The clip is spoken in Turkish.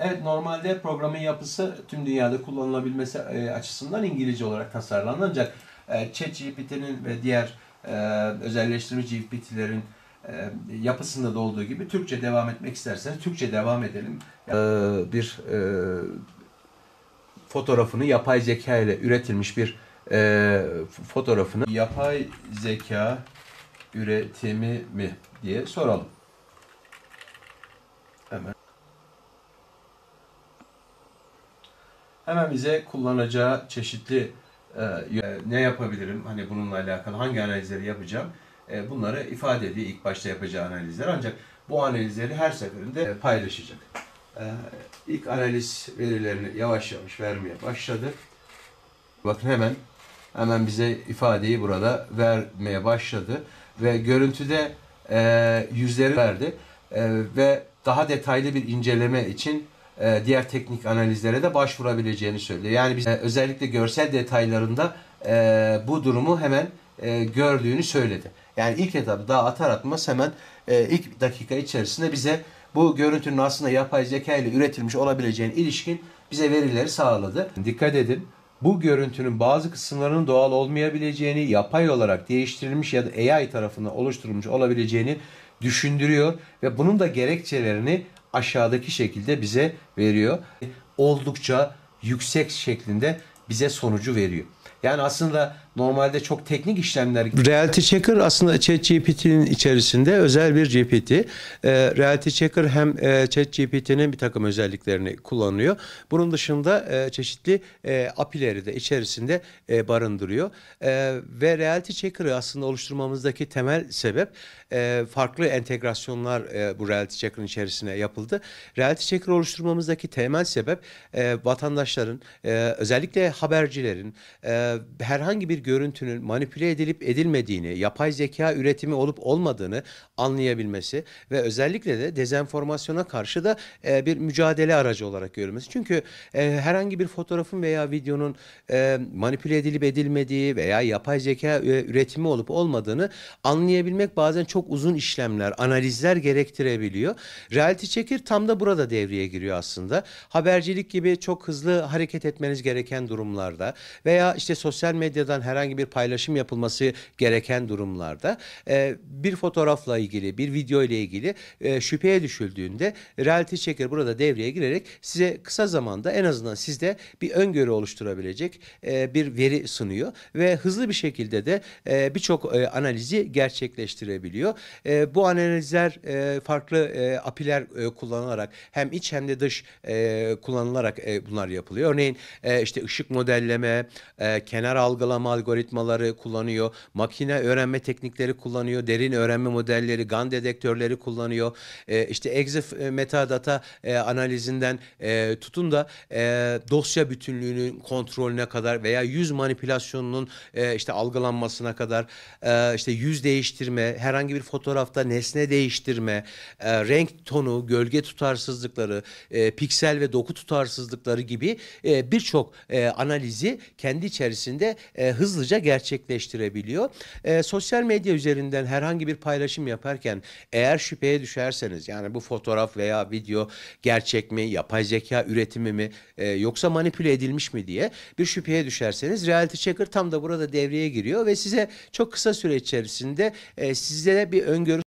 Evet normalde programın yapısı tüm dünyada kullanılabilmesi e, açısından İngilizce olarak tasarlandı. Ancak e, ChatGPT'nin ve diğer e, özelleştirici GPT'lerin yapısında da olduğu gibi Türkçe devam etmek isterseniz Türkçe devam edelim. bir fotoğrafını yapay zeka ile üretilmiş bir fotoğrafını yapay zeka üretimi mi diye soralım. Hemen. Hemen bize kullanacağı çeşitli e, ne yapabilirim, hani bununla alakalı hangi analizleri yapacağım e, bunları ifade ediyor ilk başta yapacağı analizler. Ancak bu analizleri her seferinde e, paylaşacak. E, ilk analiz verilerini yavaş yavaş vermeye başladı. Bakın hemen hemen bize ifadeyi burada vermeye başladı ve görüntüde e, yüzleri verdi e, ve daha detaylı bir inceleme için e, diğer teknik analizlere de başvurabileceğini söylüyor. Yani biz e, özellikle görsel detaylarında e, bu durumu hemen gördüğünü söyledi. Yani ilk etapta daha atar atmaz hemen ilk dakika içerisinde bize bu görüntünün aslında yapay zeka ile üretilmiş olabileceğine ilişkin bize verileri sağladı. Dikkat edin bu görüntünün bazı kısımlarının doğal olmayabileceğini, yapay olarak değiştirilmiş ya da AI tarafından oluşturulmuş olabileceğini düşündürüyor ve bunun da gerekçelerini aşağıdaki şekilde bize veriyor. Oldukça yüksek şeklinde bize sonucu veriyor. Yani aslında normalde çok teknik işlemler. Reality Checker aslında ChatGPT'nin içerisinde özel bir GPT. E, ee, Reality Checker hem e, ChatGPT'nin bir takım özelliklerini kullanıyor. Bunun dışında e, çeşitli e, apileri de içerisinde e, barındırıyor. E, ve Reality Checker'ı aslında oluşturmamızdaki temel sebep e, farklı entegrasyonlar e, bu Reality Checker'ın içerisine yapıldı. Reality Checker oluşturmamızdaki temel sebep e, vatandaşların e, özellikle habercilerin e, ee, herhangi bir görüntünün manipüle edilip edilmediğini, yapay zeka üretimi olup olmadığını anlayabilmesi ve özellikle de dezenformasyona karşı da e, bir mücadele aracı olarak görülmesi. Çünkü e, herhangi bir fotoğrafın veya videonun e, manipüle edilip edilmediği veya yapay zeka e, üretimi olup olmadığını anlayabilmek bazen çok uzun işlemler, analizler gerektirebiliyor. Reality checker tam da burada devreye giriyor aslında. Habercilik gibi çok hızlı hareket etmeniz gereken durumlarda veya işte sosyal medyadan herhangi bir paylaşım yapılması gereken durumlarda e, bir fotoğrafla ilgili, bir video ile ilgili e, şüpheye düşüldüğünde reality checker burada devreye girerek size kısa zamanda en azından sizde bir öngörü oluşturabilecek e, bir veri sunuyor ve hızlı bir şekilde de e, birçok e, analizi gerçekleştirebiliyor. E, bu analizler e, farklı e, apiler e, kullanılarak hem iç hem de dış e, kullanılarak e, bunlar yapılıyor. Örneğin e, işte ışık modelleme, e, kenar algılama algoritmaları kullanıyor, makine öğrenme teknikleri kullanıyor, derin öğrenme modelleri, GAN dedektörleri kullanıyor. E, işte EXIF e, metadata e, analizinden e, tutun da e, dosya bütünlüğünün kontrolüne kadar veya yüz manipülasyonunun e, işte algılanmasına kadar e, işte yüz değiştirme, herhangi bir fotoğrafta nesne değiştirme, e, renk tonu, gölge tutarsızlıkları, e, piksel ve doku tutarsızlıkları gibi e, birçok e, analizi kendi içerisinde içerisinde e, hızlıca gerçekleştirebiliyor. E, sosyal medya üzerinden herhangi bir paylaşım yaparken eğer şüpheye düşerseniz yani bu fotoğraf veya video gerçek mi, yapay zeka üretimi mi e, yoksa manipüle edilmiş mi diye bir şüpheye düşerseniz reality checker tam da burada devreye giriyor ve size çok kısa süre içerisinde e, size bir öngörü